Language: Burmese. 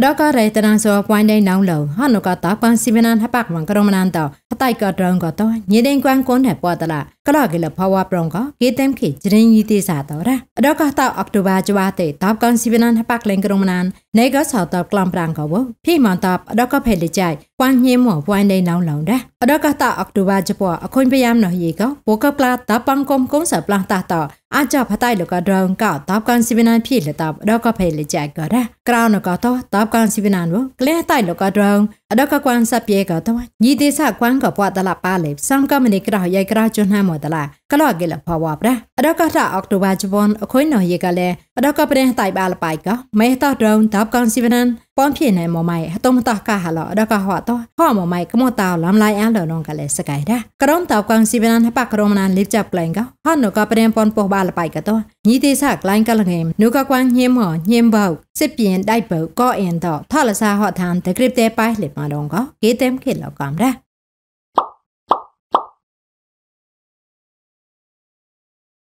အတော့ကရဲတနန်စောပွိုင်းတဲ့နောင်လောဟာနုကတာပန်စီမနန်ဟပကမန်ကရမနန်တော့အတိုက်ကဒရုန်းကတော့ညင်းကွန်ကွန်နဲ့ပွားတလားក្លោកិលផវប្រងកគេតែមខេជ្រិញយីទេសាតរ៉ាដកតអុកតូបាចវ៉ាទេតបកនស៊ីវណានហបាក់លេងក្រុងណានណេកសតបក្លំប្រាំងកវភីមន្តបដកផេលិចៃវ៉ាញញេមវ៉ាញណៃណៅឡងរ៉ាដកតអុកតូបាចពោអខុញប្រយ៉ាំណោះយីកពូកក្លាតបងគុំគុំសប្លះតតអាចបតៃលកដងកតបកនស៊ីវណានភីលតបដកផេលិចៃករ៉ាក្រៅណកតតបកនស៊ីវណានវក្លែតៃលកដងដកកួនសាប់យេកតយីទេសាគួនកបតលប៉ាលេសំកមនិក្រោយយក្រោជុនណាមတလာကလော့ကဲလဖဝပရအဒကတာအောက်တိုဘာဂျွန်အခွင့်နော်ရေကလည်းအဒကပရင်တိုင်ပါလပိုက်ကမဲတာဒုံတပ်ကန်စီဗနန်ပွန်ဖြစ်နေမမိုင်အတုံတကဟာလအဒကဟောတော့ဟောမမိုင်ကမတာလမ်လိုက်အန်လောနောကလည်းစကိုင်တာကရုံတပ်ကန်စီဗနန်ပကရုံနန်လစ်ချပ်ကလိုင်ကဟောနကပရင်ပွန်ပေါ်ပါလပိုက်ကတော့ညီသေးစကလိုင်ကလငယ်နုကကွမ်ညင်းမောညင်းဘောက်စစ်ပြင်းတိုက်ပုတ်ကောအင်တော့ထလစာဟောထန်တကရစ်တဲပိုင်လေမလုံးကဂေတမ်ခေလောက်ကမ်ရာ